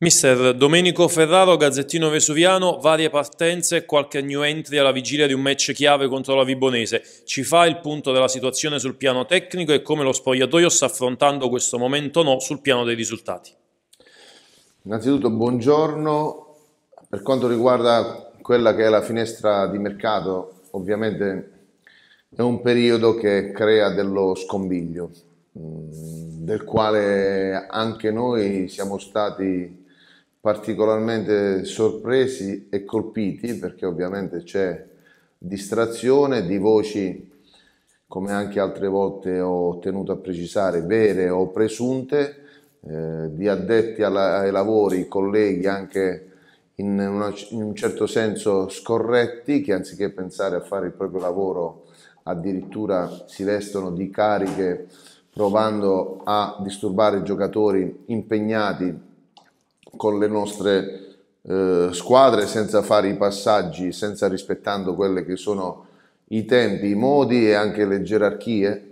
Mister Domenico Ferraro, Gazzettino Vesuviano, varie partenze e qualche new entry alla vigilia di un match chiave contro la Vibonese. Ci fa il punto della situazione sul piano tecnico e come lo spogliatoio sta affrontando questo momento no sul piano dei risultati. Innanzitutto buongiorno, per quanto riguarda quella che è la finestra di mercato, ovviamente è un periodo che crea dello scombiglio, mm, del quale anche noi siamo stati particolarmente sorpresi e colpiti perché ovviamente c'è distrazione di voci come anche altre volte ho tenuto a precisare vere o presunte eh, di addetti alla, ai lavori colleghi anche in, una, in, un certo senso scorretti che anziché pensare a fare il proprio lavoro addirittura si vestono di cariche provando a disturbare giocatori impegnati con le nostre eh, squadre senza fare i passaggi, senza rispettando quelli che sono i tempi, i modi e anche le gerarchie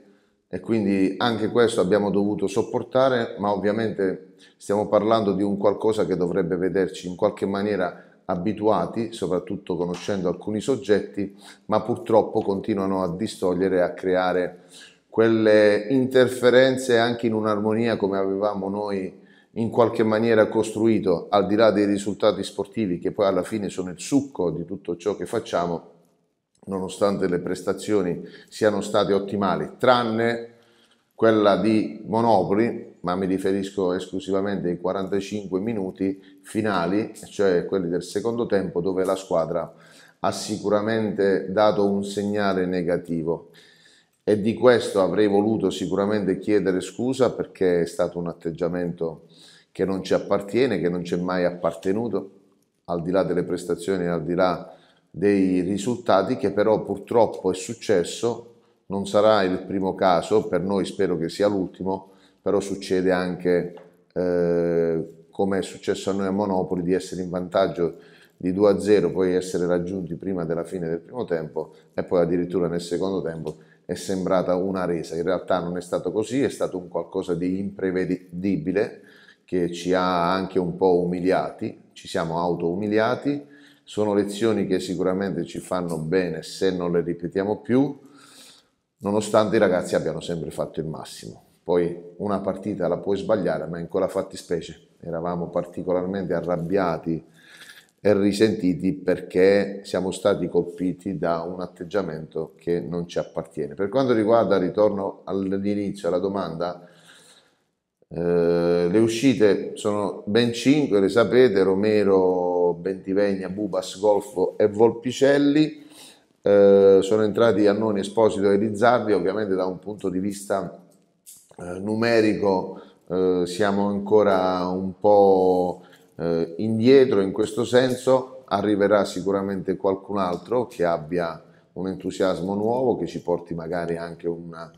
e quindi anche questo abbiamo dovuto sopportare, ma ovviamente stiamo parlando di un qualcosa che dovrebbe vederci in qualche maniera abituati, soprattutto conoscendo alcuni soggetti, ma purtroppo continuano a distogliere e a creare quelle interferenze anche in un'armonia come avevamo noi in qualche maniera costruito, al di là dei risultati sportivi che poi alla fine sono il succo di tutto ciò che facciamo, nonostante le prestazioni siano state ottimali, tranne quella di Monopoli, ma mi riferisco esclusivamente ai 45 minuti finali, cioè quelli del secondo tempo, dove la squadra ha sicuramente dato un segnale negativo. E di questo avrei voluto sicuramente chiedere scusa perché è stato un atteggiamento che non ci appartiene, che non ci è mai appartenuto, al di là delle prestazioni, al di là dei risultati, che però purtroppo è successo, non sarà il primo caso, per noi spero che sia l'ultimo, però succede anche eh, come è successo a noi a Monopoli di essere in vantaggio di 2 a 0, poi essere raggiunti prima della fine del primo tempo e poi addirittura nel secondo tempo è sembrata una resa. In realtà non è stato così, è stato un qualcosa di imprevedibile che ci ha anche un po' umiliati, ci siamo auto-umiliati, sono lezioni che sicuramente ci fanno bene se non le ripetiamo più, nonostante i ragazzi abbiano sempre fatto il massimo. Poi una partita la puoi sbagliare, ma in quella fattispecie eravamo particolarmente arrabbiati e risentiti perché siamo stati colpiti da un atteggiamento che non ci appartiene. Per quanto riguarda, ritorno all'inizio alla domanda, eh, le uscite sono ben 5, le sapete, Romero, Bentivegna, Bubas, Golfo e Volpicelli. Eh, sono entrati Annoni, Esposito e Rizzardi, ovviamente da un punto di vista eh, numerico eh, siamo ancora un po' eh, indietro in questo senso, arriverà sicuramente qualcun altro che abbia un entusiasmo nuovo, che ci porti magari anche una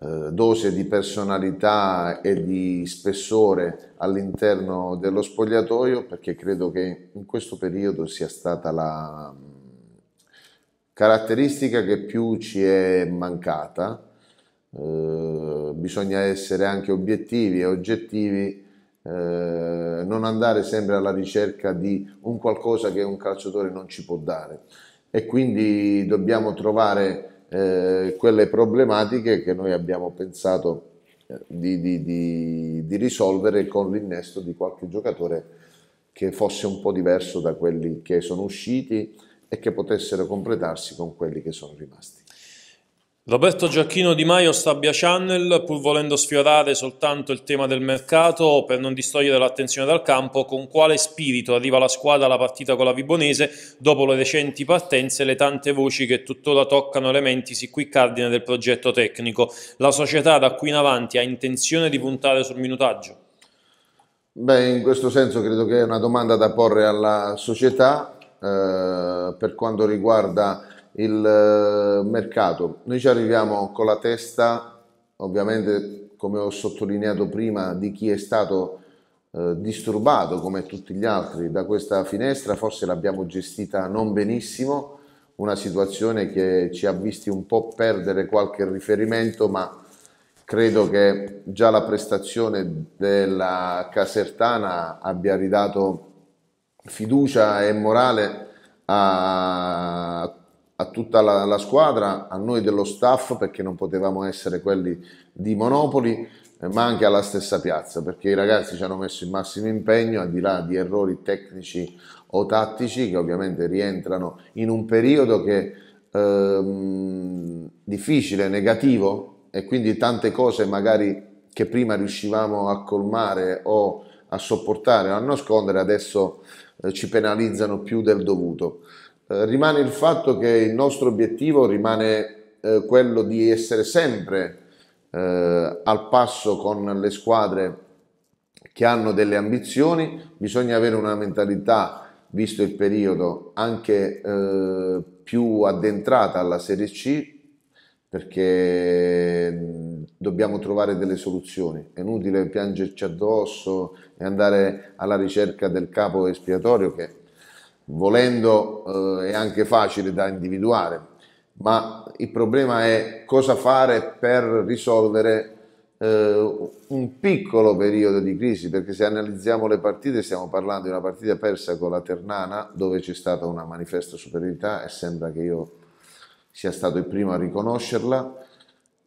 eh, dose di personalità e di spessore all'interno dello spogliatoio perché credo che in questo periodo sia stata la mm, caratteristica che più ci è mancata. Eh, bisogna essere anche obiettivi e oggettivi, eh, non andare sempre alla ricerca di un qualcosa che un calciatore non ci può dare e quindi dobbiamo trovare eh, quelle problematiche che noi abbiamo pensato eh, di, di, di, di risolvere con l'innesto di qualche giocatore che fosse un po' diverso da quelli che sono usciti e che potessero completarsi con quelli che sono rimasti. Roberto Gioacchino Di Maio Stabia Channel, pur volendo sfiorare soltanto il tema del mercato per non distogliere l'attenzione dal campo, con quale spirito arriva la squadra alla partita con la Vibonese dopo le recenti partenze e le tante voci che tuttora toccano elementi sì qui cardine del progetto tecnico? La società da qui in avanti ha intenzione di puntare sul minutaggio? Beh, in questo senso credo che è una domanda da porre alla società eh, per quanto riguarda il eh, mercato. Noi ci arriviamo con la testa, ovviamente come ho sottolineato prima, di chi è stato eh, disturbato come tutti gli altri da questa finestra, forse l'abbiamo gestita non benissimo, una situazione che ci ha visti un po' perdere qualche riferimento, ma credo che già la prestazione della Casertana abbia ridato fiducia e morale a a tutta la, la, squadra, a noi dello staff perché non potevamo essere quelli di Monopoli, eh, ma anche alla stessa piazza perché i ragazzi ci hanno messo il massimo impegno al di là di errori tecnici o tattici che ovviamente rientrano in un periodo che ehm, difficile, negativo e quindi tante cose magari che prima riuscivamo a colmare o a sopportare o a nascondere adesso eh, ci penalizzano più del dovuto. Eh, rimane il fatto che il nostro obiettivo rimane eh, quello di essere sempre eh, al passo con le squadre che hanno delle ambizioni, bisogna avere una mentalità, visto il periodo, anche eh, più addentrata alla Serie C, perché dobbiamo trovare delle soluzioni. È inutile piangerci addosso e andare alla ricerca del capo espiatorio che volendo eh, è anche facile da individuare, ma il problema è cosa fare per risolvere eh, un piccolo periodo di crisi, perché se analizziamo le partite stiamo parlando di una partita persa con la Ternana dove c'è stata una manifesta superiorità e sembra che io sia stato il primo a riconoscerla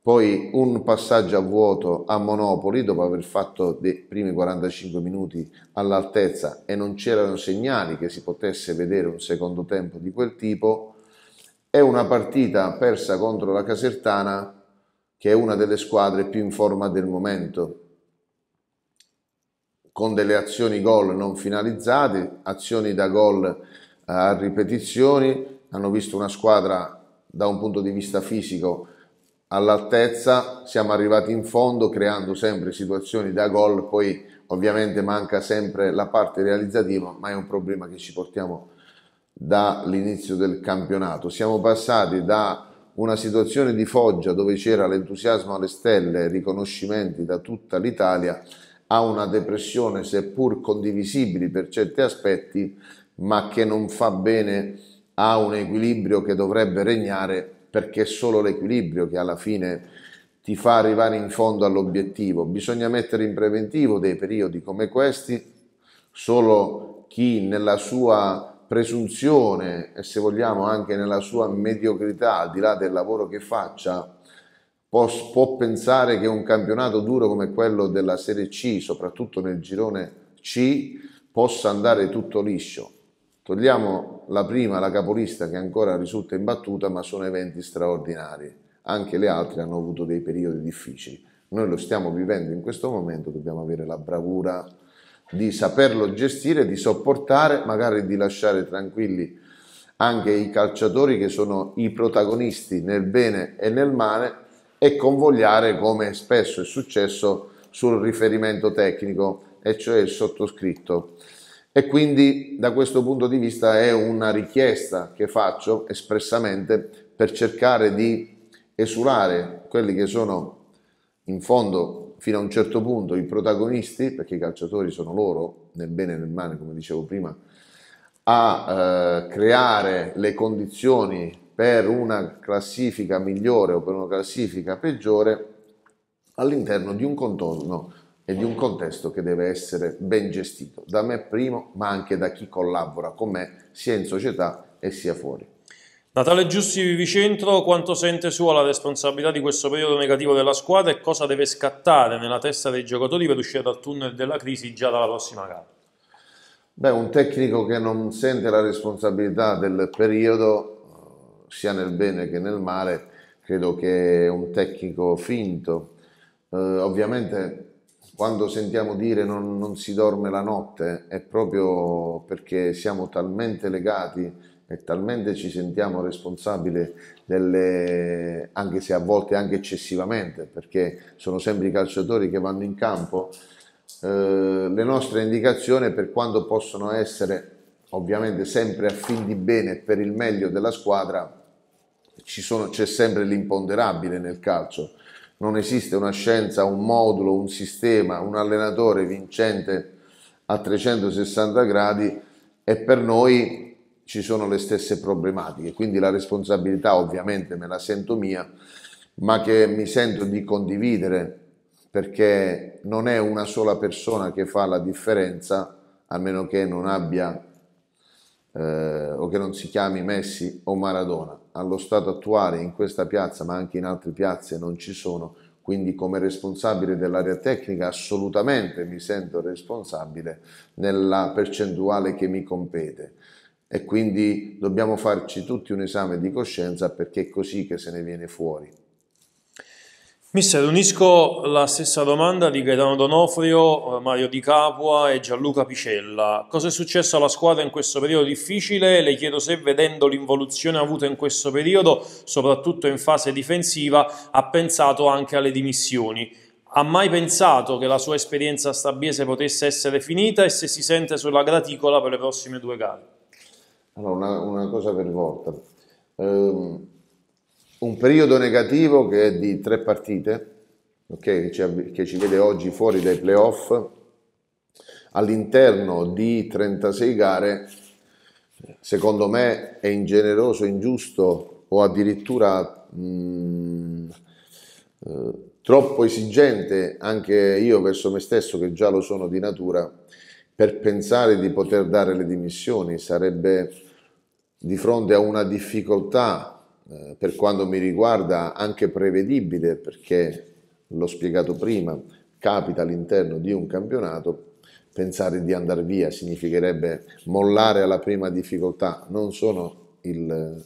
poi un passaggio a vuoto a Monopoli dopo aver fatto dei primi 45 minuti all'altezza e non c'erano segnali che si potesse vedere un secondo tempo di quel tipo è una partita persa contro la Casertana che è una delle squadre più in forma del momento con delle azioni gol non finalizzate azioni da gol eh, a ripetizioni hanno visto una squadra da un punto di vista fisico all'altezza, siamo arrivati in fondo creando sempre situazioni da gol, poi ovviamente manca sempre la parte realizzativa, ma è un problema che ci portiamo dall'inizio del campionato. Siamo passati da una situazione di Foggia dove c'era l'entusiasmo alle stelle, riconoscimenti da tutta l'Italia, a una depressione seppur condivisibili per certi aspetti, ma che non fa bene a un equilibrio che dovrebbe regnare perché è solo l'equilibrio che alla fine ti fa arrivare in fondo all'obiettivo. Bisogna mettere in preventivo dei periodi come questi, solo chi nella sua presunzione e se vogliamo anche nella sua mediocrità, al di là del lavoro che faccia, può, può pensare che un campionato duro come quello della Serie C, soprattutto nel girone C, possa andare tutto liscio. Togliamo la prima la capolista che ancora risulta imbattuta, ma sono eventi straordinari. Anche le altre hanno avuto dei periodi difficili. Noi lo stiamo vivendo in questo momento, dobbiamo avere la bravura di saperlo gestire, di sopportare, magari di lasciare tranquilli anche i calciatori che sono i protagonisti nel bene e nel male e convogliare come spesso è successo sul riferimento tecnico e cioè il sottoscritto. E quindi da questo punto di vista è una richiesta che faccio espressamente per cercare di esulare quelli che sono in fondo fino a un certo punto i protagonisti, perché i calciatori sono loro, nel bene e nel male, come dicevo prima, a eh, creare le condizioni per una classifica migliore o per una classifica peggiore all'interno di un contorno e di un contesto che deve essere ben gestito da me primo, ma anche da chi collabora con me, sia in società e sia fuori. Natale Giusti Vivicentro, quanto sente sua la responsabilità di questo periodo negativo della squadra e cosa deve scattare nella testa dei giocatori per uscire dal tunnel della crisi già dalla prossima gara? Beh, un tecnico che non sente la responsabilità del periodo, eh, sia nel bene che nel male, credo che è un tecnico finto. Eh, ovviamente quando sentiamo dire non, non si dorme la notte è proprio perché siamo talmente legati e talmente ci sentiamo responsabili delle, anche se a volte anche eccessivamente, perché sono sempre i calciatori che vanno in campo, eh, le nostre indicazioni per quanto possono essere ovviamente sempre a fin di bene per il meglio della squadra, sono, c'è sempre l'imponderabile nel calcio non esiste una scienza, un modulo, un sistema, un allenatore vincente a 360 gradi e per noi ci sono le stesse problematiche, quindi la responsabilità ovviamente me la sento mia, ma che mi sento di condividere perché non è una sola persona che fa la differenza, a meno che non abbia eh, o che non si chiami Messi o Maradona. Allo stato attuale in questa piazza, ma anche in altre piazze, non ci sono, quindi come responsabile dell'area tecnica assolutamente mi sento responsabile nella percentuale che mi compete e quindi dobbiamo farci tutti un esame di coscienza perché è così che se ne viene fuori. Mister, unisco la stessa domanda di Gaetano Donofrio, eh, Mario Di Capua e Gianluca Picella. Cosa è successo alla squadra in questo periodo difficile? Le chiedo se vedendo l'involuzione avuta in questo periodo, soprattutto in fase difensiva, ha pensato anche alle dimissioni. Ha mai pensato che la sua esperienza a Stabiese potesse essere finita e se si sente sulla graticola per le prossime due gare? Allora, una, una cosa per volta. Ehm un periodo negativo che è di tre partite, okay, che, ci, che ci vede oggi fuori dai playoff, all'interno di 36 gare, secondo me è ingeneroso, ingiusto o addirittura mh, mm, eh, troppo esigente anche io verso me stesso, che già lo sono di natura, per pensare di poter dare le dimissioni. Sarebbe di fronte a una difficoltà eh, per quanto mi riguarda anche prevedibile perché l'ho spiegato prima, capita all'interno di un campionato, pensare di andare via significherebbe mollare alla prima difficoltà, non sono il,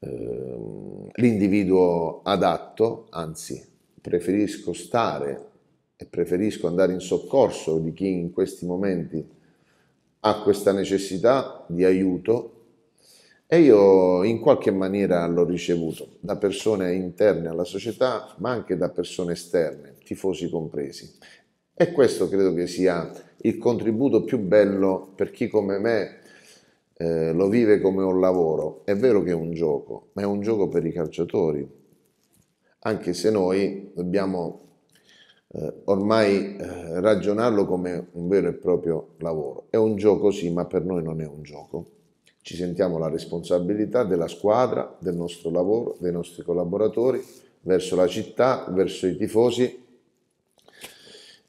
eh, l'individuo adatto, anzi preferisco stare e preferisco andare in soccorso di chi in questi momenti ha questa necessità di aiuto e io in qualche maniera l'ho ricevuto da persone interne alla società, ma anche da persone esterne, tifosi compresi. E questo credo che sia il contributo più bello per chi come me eh, lo vive come un lavoro. È vero che è un gioco, ma è un gioco per i calciatori, anche se noi dobbiamo eh, ormai eh, ragionarlo come un vero e proprio lavoro. È un gioco sì, ma per noi non è un gioco ci sentiamo la responsabilità della squadra, del nostro lavoro, dei nostri collaboratori, verso la città, verso i tifosi.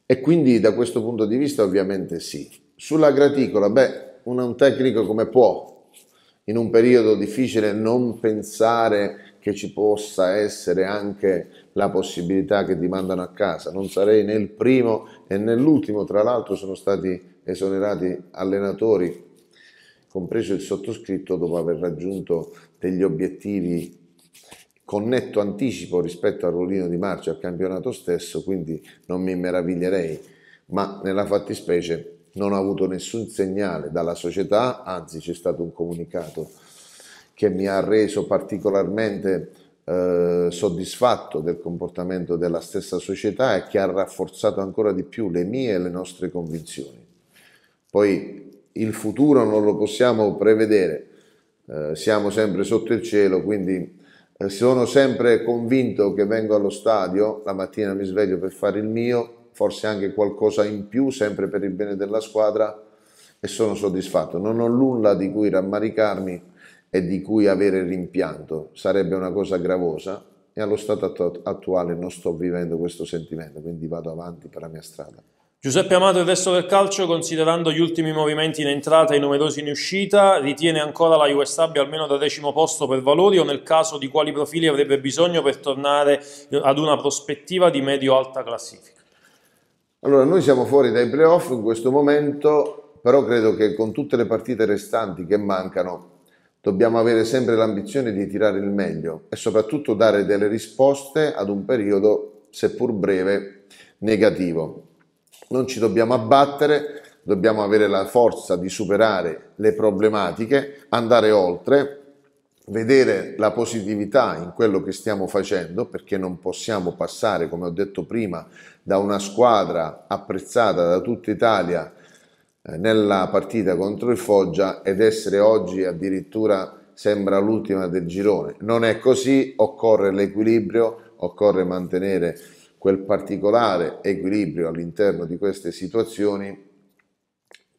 E quindi da questo punto di vista ovviamente sì. Sulla graticola, beh, un tecnico come può in un periodo difficile non pensare che ci possa essere anche la possibilità che ti mandano a casa. Non sarei nel primo e nell'ultimo, tra l'altro sono stati esonerati allenatori compreso il sottoscritto, dopo aver raggiunto degli obiettivi con netto anticipo rispetto al ruolino di marcia al campionato stesso, quindi non mi meraviglierei, ma nella fattispecie non ho avuto nessun segnale dalla società, anzi c'è stato un comunicato che mi ha reso particolarmente eh, soddisfatto del comportamento della stessa società e che ha rafforzato ancora di più le mie e le nostre convinzioni. Poi il futuro non lo possiamo prevedere, eh, siamo sempre sotto il cielo, quindi eh, sono sempre convinto che vengo allo stadio, la mattina mi sveglio per fare il mio, forse anche qualcosa in più, sempre per il bene della squadra e sono soddisfatto. Non ho nulla di cui rammaricarmi e di cui avere rimpianto, sarebbe una cosa gravosa e allo stato attuale non sto vivendo questo sentimento, quindi vado avanti per la mia strada. Giuseppe Amato, il resto del calcio, considerando gli ultimi movimenti in entrata e i numerosi in uscita, ritiene ancora la US Sabbia almeno da decimo posto per valori o nel caso di quali profili avrebbe bisogno per tornare ad una prospettiva di medio-alta classifica? Allora, noi siamo fuori dai playoff in questo momento, però credo che con tutte le partite restanti che mancano dobbiamo avere sempre l'ambizione di tirare il meglio e soprattutto dare delle risposte ad un periodo, seppur breve, negativo. Non ci dobbiamo abbattere, dobbiamo avere la forza di superare le problematiche, andare oltre, vedere la positività in quello che stiamo facendo, perché non possiamo passare, come ho detto prima, da una squadra apprezzata da tutta Italia eh, nella partita contro il Foggia ed essere oggi addirittura sembra l'ultima del girone. Non è così, occorre l'equilibrio, occorre mantenere quel particolare equilibrio all'interno di queste situazioni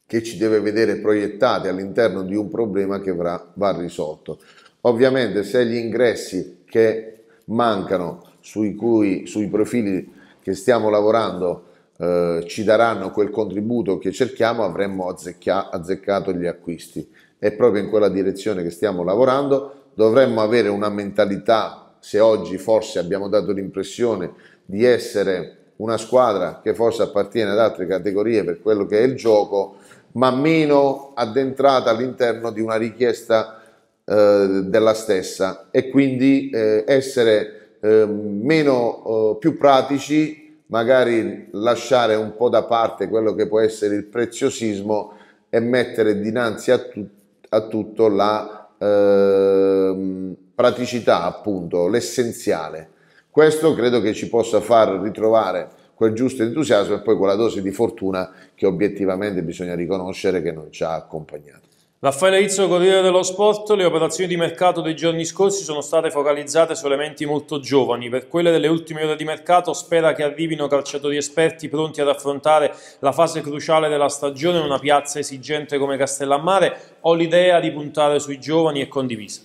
che ci deve vedere proiettati all'interno di un problema che va, va risolto. Ovviamente se gli ingressi che mancano sui, cui, sui profili che stiamo lavorando eh, ci daranno quel contributo che cerchiamo, avremmo azzecca, azzeccato gli acquisti. È proprio in quella direzione che stiamo lavorando. Dovremmo avere una mentalità, se oggi forse abbiamo dato l'impressione di essere una squadra che forse appartiene ad altre categorie per quello che è il gioco, ma meno addentrata all'interno di una richiesta eh, della stessa e quindi eh, essere ehm, eh, meno più pratici, magari lasciare un po' da parte quello che può essere il preziosismo e mettere dinanzi a, tu, a tutto la ehm, praticità, appunto, l'essenziale. Questo credo che ci possa far ritrovare quel giusto entusiasmo e poi quella dose di fortuna che obiettivamente bisogna riconoscere che non ci ha accompagnato. Raffaele Izzo, Corriere dello Sport, le operazioni di mercato dei giorni scorsi sono state focalizzate su elementi molto giovani. Per quelle delle ultime ore di mercato spera che arrivino calciatori esperti pronti ad affrontare la fase cruciale della stagione in una piazza esigente come Castellammare o l'idea di puntare sui giovani è condivisa?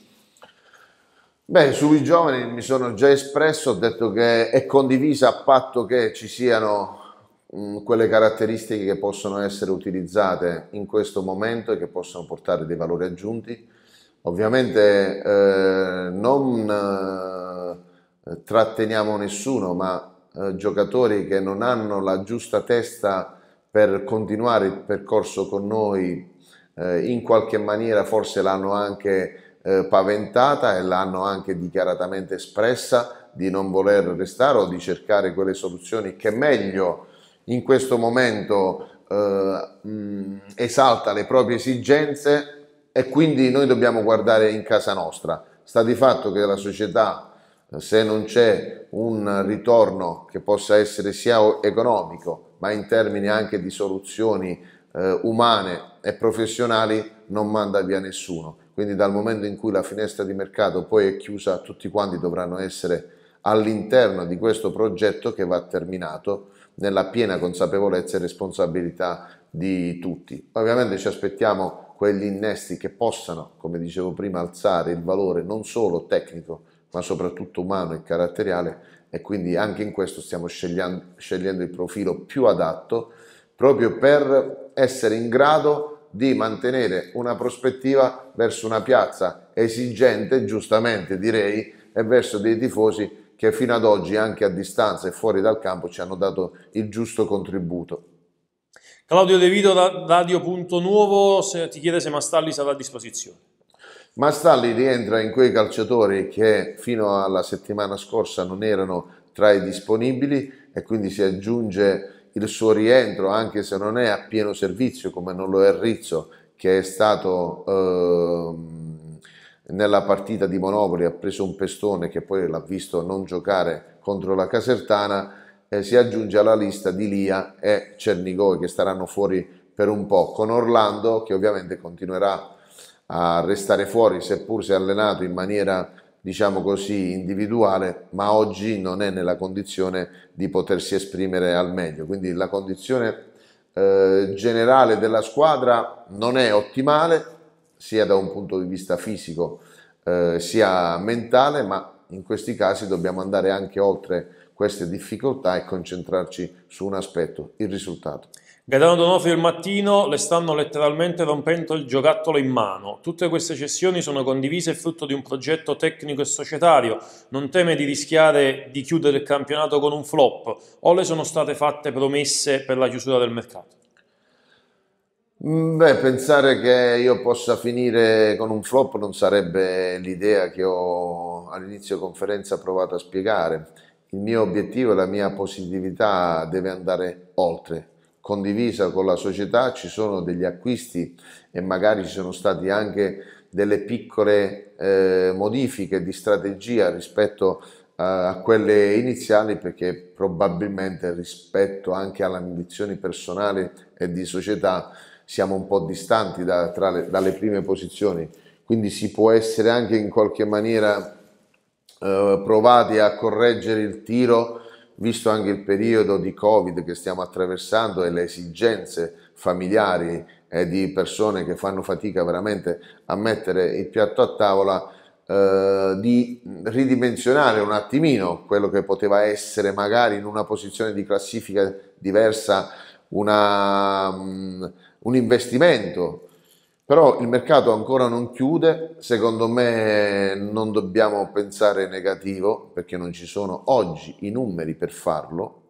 Beh, sui giovani mi sono già espresso, ho detto che è condivisa a patto che ci siano mm, quelle caratteristiche che possono essere utilizzate in questo momento e che possono portare dei valori aggiunti. Ovviamente eh, non eh, tratteniamo nessuno, ma eh, giocatori che non hanno la giusta testa per continuare il percorso con noi, eh, in qualche maniera forse l'hanno anche eh, paventata e l'hanno anche dichiaratamente espressa di non voler restare o di cercare quelle soluzioni che meglio in questo momento eh, esalta le proprie esigenze e quindi noi dobbiamo guardare in casa nostra. Sta di fatto che la società, eh, se non c'è un ritorno che possa essere sia economico, ma in termini anche di soluzioni eh, umane e professionali, non manda via nessuno quindi dal momento in cui la finestra di mercato poi è chiusa tutti quanti dovranno essere all'interno di questo progetto che va terminato nella piena consapevolezza e responsabilità di tutti. Ovviamente ci aspettiamo quegli innesti che possano, come dicevo prima, alzare il valore non solo tecnico, ma soprattutto umano e caratteriale e quindi anche in questo stiamo scegliendo, scegliendo il profilo più adatto proprio per essere in grado di di mantenere una prospettiva verso una piazza esigente, giustamente direi, e verso dei tifosi che fino ad oggi, anche a distanza e fuori dal campo, ci hanno dato il giusto contributo. Claudio De Vito, Radio Punto Radio.Nuovo, ti chiede se Mastalli sarà a disposizione. Mastalli rientra in quei calciatori che fino alla settimana scorsa non erano tra i disponibili e quindi si aggiunge il suo rientro, anche se non è a pieno servizio come non lo è Rizzo, che è stato eh, nella partita di Monopoli, ha preso un pestone che poi l'ha visto non giocare contro la Casertana, eh, si aggiunge alla lista di Lia e Cernigoi che staranno fuori per un po', con Orlando che ovviamente continuerà a restare fuori, seppur si è allenato in maniera diciamo così, individuale, ma oggi non è nella condizione di potersi esprimere al meglio. Quindi la condizione eh, generale della squadra non è ottimale, sia da un punto di vista fisico eh, sia mentale, ma in questi casi dobbiamo andare anche oltre queste difficoltà e concentrarci su un aspetto, il risultato. Gaetano Donofrio e il mattino le stanno letteralmente rompendo il giocattolo in mano. Tutte queste cessioni sono condivise e frutto di un progetto tecnico e societario. Non teme di rischiare di chiudere il campionato con un flop o le sono state fatte promesse per la chiusura del mercato? Mm, beh, pensare che io possa finire con un flop non sarebbe l'idea che ho all'inizio conferenza provato a spiegare. Il mio obiettivo e la mia positività deve andare oltre condivisa con la società, ci sono degli acquisti e magari ci sono stati anche delle piccole eh, modifiche di strategia rispetto a quelle iniziali perché probabilmente rispetto anche alle ambizioni personali e di società siamo un po' distanti da, le, dalle prime posizioni, quindi si può essere anche in qualche maniera eh, provati a correggere il tiro visto anche il periodo di Covid che stiamo attraversando e le esigenze familiari eh, di persone che fanno fatica veramente a mettere il piatto a tavola, eh, di ridimensionare un attimino quello che poteva essere magari in una posizione di classifica diversa una, um, un investimento però il mercato ancora non chiude, secondo me non dobbiamo pensare negativo perché non ci sono oggi i numeri per farlo,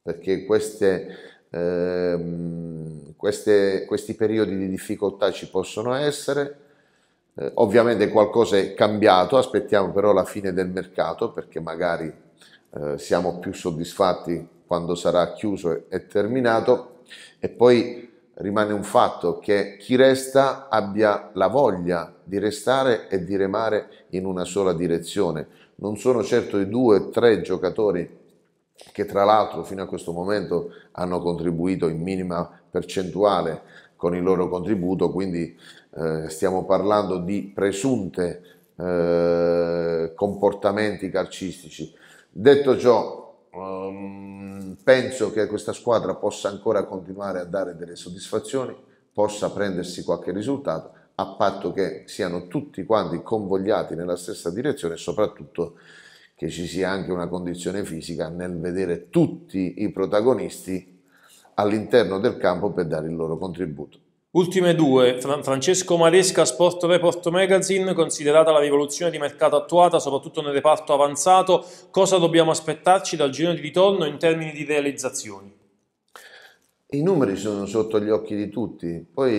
perché queste, eh, queste, questi periodi di difficoltà ci possono essere. Eh, ovviamente qualcosa è cambiato, aspettiamo però la fine del mercato perché magari eh, siamo più soddisfatti quando sarà chiuso e terminato e poi rimane un fatto che chi resta abbia la voglia di restare e di remare in una sola direzione. Non sono certo i due o tre giocatori che tra l'altro fino a questo momento hanno contribuito in minima percentuale con il loro contributo, quindi eh, stiamo parlando di presunte eh, comportamenti calcistici. Detto ciò, Um, penso che questa squadra possa ancora continuare a dare delle soddisfazioni, possa prendersi qualche risultato, a patto che siano tutti quanti convogliati nella stessa direzione e soprattutto che ci sia anche una condizione fisica nel vedere tutti i protagonisti all'interno del campo per dare il loro contributo. Ultime due, Francesco Maresca, Sport Report Magazine, considerata la rivoluzione di mercato attuata, soprattutto nel reparto avanzato, cosa dobbiamo aspettarci dal giro di ritorno in termini di realizzazioni? I numeri sono sotto gli occhi di tutti, poi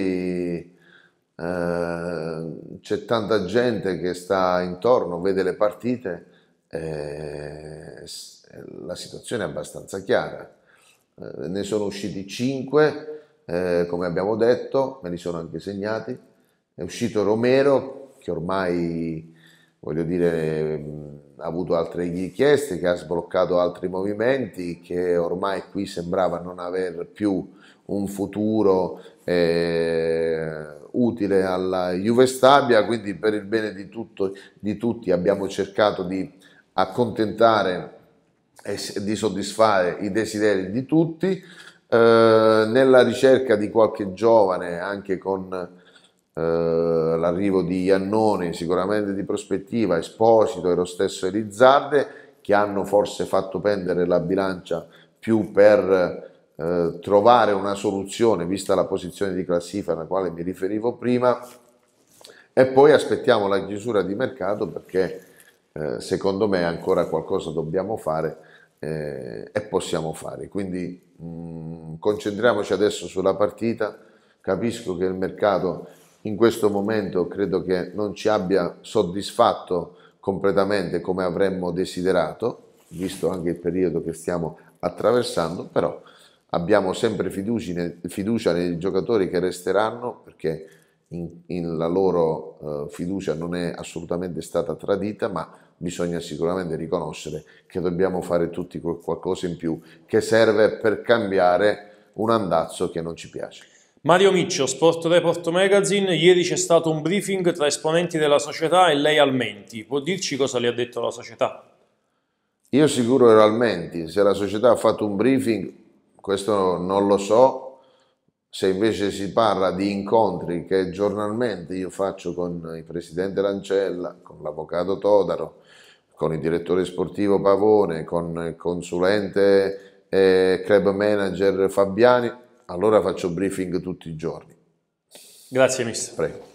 eh, c'è tanta gente che sta intorno, vede le partite, eh, la situazione è abbastanza chiara, eh, ne sono usciti cinque eh, come abbiamo detto, me li sono anche segnati. È uscito Romero, che ormai, voglio dire, ha avuto altre richieste, che ha sbloccato altri movimenti, che ormai qui sembrava non aver più un futuro eh, utile alla Juve Stabia, quindi per il bene di, tutto, di tutti abbiamo cercato di accontentare e di soddisfare i desideri di tutti. Eh, nella ricerca di qualche giovane, anche con eh, l'arrivo di Iannone, sicuramente di prospettiva, Esposito e lo stesso Elizzarde, che hanno forse fatto pendere la bilancia più per eh, trovare una soluzione, vista la posizione di classifica alla quale mi riferivo prima, e poi aspettiamo la chiusura di mercato perché eh, secondo me ancora qualcosa dobbiamo fare eh, e possiamo fare. Quindi mh, mm, concentriamoci adesso sulla partita, capisco che il mercato in questo momento credo che non ci abbia soddisfatto completamente come avremmo desiderato, visto anche il periodo che stiamo attraversando, però abbiamo sempre fiducia, nei, fiducia nei giocatori che resteranno perché in, in la loro eh, fiducia non è assolutamente stata tradita, ma bisogna sicuramente riconoscere che dobbiamo fare tutti qualcosa in più che serve per cambiare un andazzo che non ci piace. Mario Miccio, Sport Report Magazine, ieri c'è stato un briefing tra esponenti della società e lei al Menti, può dirci cosa le ha detto la società? Io sicuro ero Menti, se la società ha fatto un briefing, questo non lo so, se invece si parla di incontri che giornalmente io faccio con il presidente Lancella, con l'avvocato Todaro, con il direttore sportivo Pavone, con il consulente e eh, club manager Fabiani, allora faccio briefing tutti i giorni. Grazie mister. Prego.